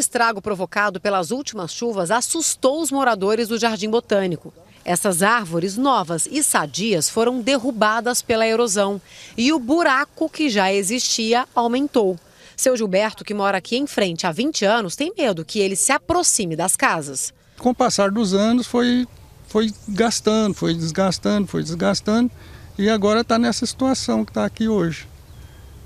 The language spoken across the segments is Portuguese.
estrago provocado pelas últimas chuvas assustou os moradores do Jardim Botânico. Essas árvores novas e sadias foram derrubadas pela erosão e o buraco que já existia aumentou. Seu Gilberto, que mora aqui em frente há 20 anos, tem medo que ele se aproxime das casas. Com o passar dos anos foi, foi gastando, foi desgastando, foi desgastando e agora está nessa situação que está aqui hoje.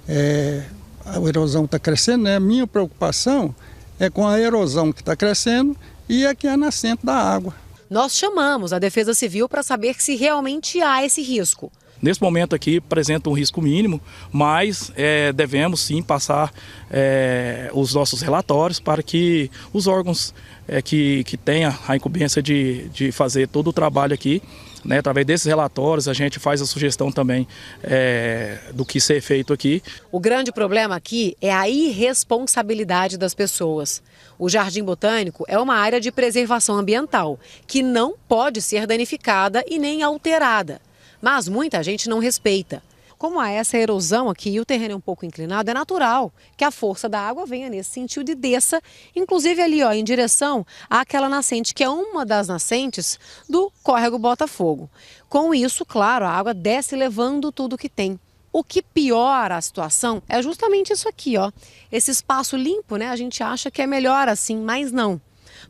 É, a erosão está crescendo, né? A minha preocupação é com a erosão que está crescendo e aqui é, é a nascente da água. Nós chamamos a Defesa Civil para saber se realmente há esse risco. Nesse momento aqui apresenta um risco mínimo, mas é, devemos sim passar é, os nossos relatórios para que os órgãos é, que, que tenha a incumbência de, de fazer todo o trabalho aqui, né, através desses relatórios a gente faz a sugestão também é, do que ser feito aqui. O grande problema aqui é a irresponsabilidade das pessoas. O Jardim Botânico é uma área de preservação ambiental que não pode ser danificada e nem alterada mas muita gente não respeita. Como há essa erosão aqui e o terreno é um pouco inclinado, é natural que a força da água venha nesse sentido e desça, inclusive ali ó, em direção àquela nascente, que é uma das nascentes do córrego Botafogo. Com isso, claro, a água desce levando tudo que tem. O que piora a situação é justamente isso aqui, ó. Esse espaço limpo, né? A gente acha que é melhor assim, mas não.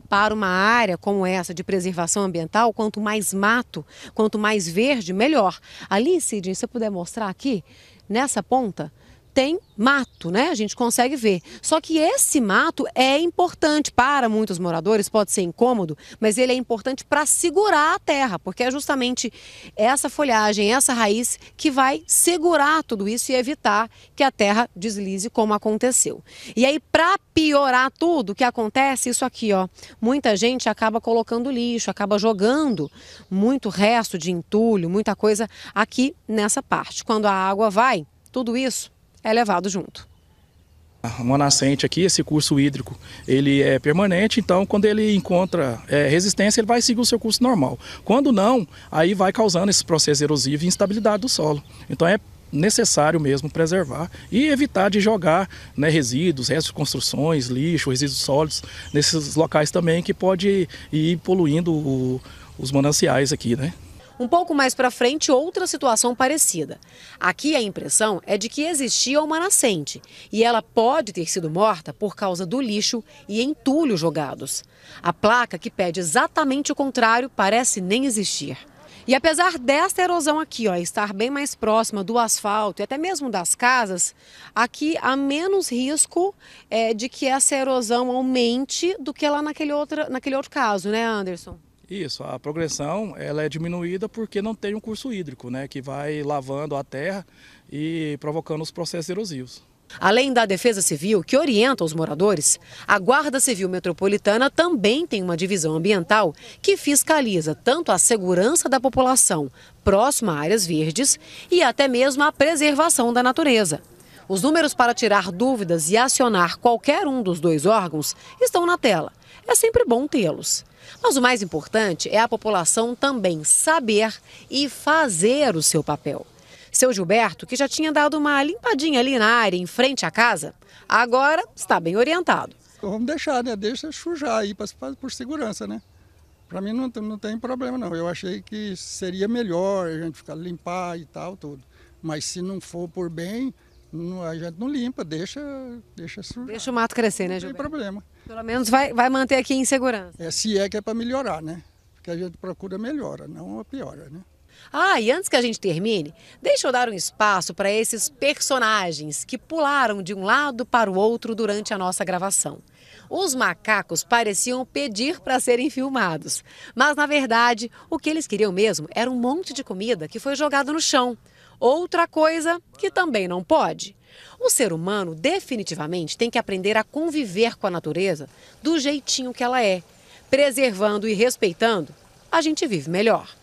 Para uma área como essa de preservação ambiental, quanto mais mato, quanto mais verde, melhor. Ali, Sidney, se você puder mostrar aqui, nessa ponta, tem mato, né? A gente consegue ver. Só que esse mato é importante para muitos moradores, pode ser incômodo, mas ele é importante para segurar a terra, porque é justamente essa folhagem, essa raiz que vai segurar tudo isso e evitar que a terra deslize como aconteceu. E aí para piorar tudo o que acontece, isso aqui, ó, muita gente acaba colocando lixo, acaba jogando muito resto de entulho, muita coisa aqui nessa parte. Quando a água vai, tudo isso é levado junto. Uma nascente aqui, esse curso hídrico, ele é permanente, então quando ele encontra é, resistência, ele vai seguir o seu curso normal. Quando não, aí vai causando esse processo erosivo e instabilidade do solo. Então é necessário mesmo preservar e evitar de jogar né, resíduos, restos de construções, lixo, resíduos sólidos nesses locais também que pode ir poluindo o, os mananciais aqui, né? Um pouco mais para frente, outra situação parecida. Aqui a impressão é de que existia uma nascente e ela pode ter sido morta por causa do lixo e entulho jogados. A placa que pede exatamente o contrário parece nem existir. E apesar desta erosão aqui, ó, estar bem mais próxima do asfalto e até mesmo das casas, aqui há menos risco é, de que essa erosão aumente do que lá naquele, naquele outro caso, né, Anderson? Isso, a progressão ela é diminuída porque não tem um curso hídrico, né, que vai lavando a terra e provocando os processos erosivos. Além da Defesa Civil, que orienta os moradores, a Guarda Civil Metropolitana também tem uma divisão ambiental que fiscaliza tanto a segurança da população próxima a áreas verdes e até mesmo a preservação da natureza. Os números para tirar dúvidas e acionar qualquer um dos dois órgãos estão na tela. É sempre bom tê-los. Mas o mais importante é a população também saber e fazer o seu papel. Seu Gilberto, que já tinha dado uma limpadinha ali na área em frente à casa, agora está bem orientado. Então, vamos deixar, né? Deixa sujar aí pra, por segurança, né? Para mim não, não tem problema não. Eu achei que seria melhor a gente ficar limpar e tal, tudo. Mas se não for por bem, não, a gente não limpa, deixa, deixa sujar. Deixa o mato crescer, né, Gilberto? Não tem problema. Pelo menos vai, vai manter aqui em segurança. É, se é que é para melhorar, né? Porque a gente procura melhora, não a piora, né? Ah, e antes que a gente termine, deixa eu dar um espaço para esses personagens que pularam de um lado para o outro durante a nossa gravação. Os macacos pareciam pedir para serem filmados, mas na verdade o que eles queriam mesmo era um monte de comida que foi jogado no chão. Outra coisa que também não pode o ser humano definitivamente tem que aprender a conviver com a natureza do jeitinho que ela é. Preservando e respeitando, a gente vive melhor.